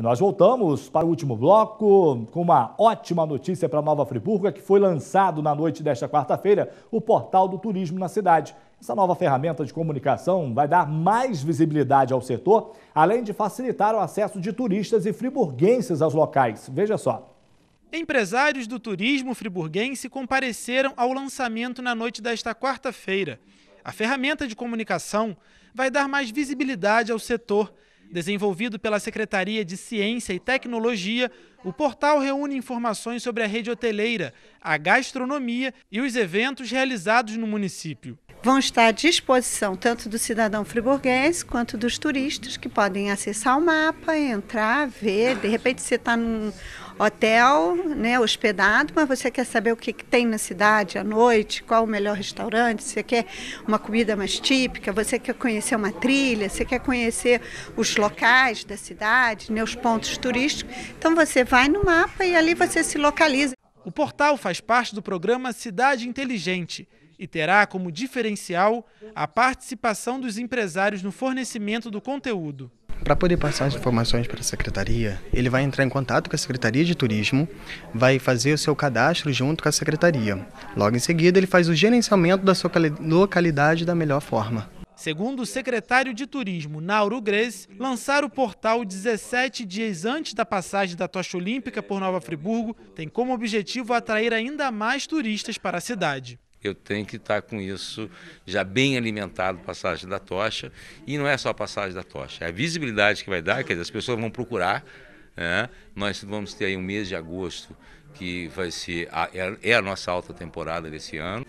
E nós voltamos para o último bloco com uma ótima notícia para Nova Friburgo, que foi lançado na noite desta quarta-feira o portal do turismo na cidade. Essa nova ferramenta de comunicação vai dar mais visibilidade ao setor, além de facilitar o acesso de turistas e friburguenses aos locais. Veja só. Empresários do turismo friburguense compareceram ao lançamento na noite desta quarta-feira. A ferramenta de comunicação vai dar mais visibilidade ao setor Desenvolvido pela Secretaria de Ciência e Tecnologia, o portal reúne informações sobre a rede hoteleira, a gastronomia e os eventos realizados no município. Vão estar à disposição tanto do cidadão friburguês quanto dos turistas que podem acessar o mapa, entrar, ver. De repente, você está num hotel, né, hospedado, mas você quer saber o que, que tem na cidade à noite, qual o melhor restaurante, você quer uma comida mais típica, você quer conhecer uma trilha, você quer conhecer os locais da cidade, né, os pontos turísticos. Então você vai no mapa e ali você se localiza. O portal faz parte do programa Cidade Inteligente e terá como diferencial a participação dos empresários no fornecimento do conteúdo. Para poder passar as informações para a secretaria, ele vai entrar em contato com a Secretaria de Turismo, vai fazer o seu cadastro junto com a secretaria. Logo em seguida, ele faz o gerenciamento da sua localidade da melhor forma. Segundo o secretário de Turismo, Nauro Gres, lançar o portal 17 dias antes da passagem da tocha olímpica por Nova Friburgo tem como objetivo atrair ainda mais turistas para a cidade. Eu tenho que estar com isso já bem alimentado, passagem da tocha. E não é só a passagem da tocha, é a visibilidade que vai dar, quer dizer, as pessoas vão procurar. Né? Nós vamos ter aí um mês de agosto, que vai ser a, é, é a nossa alta temporada desse ano.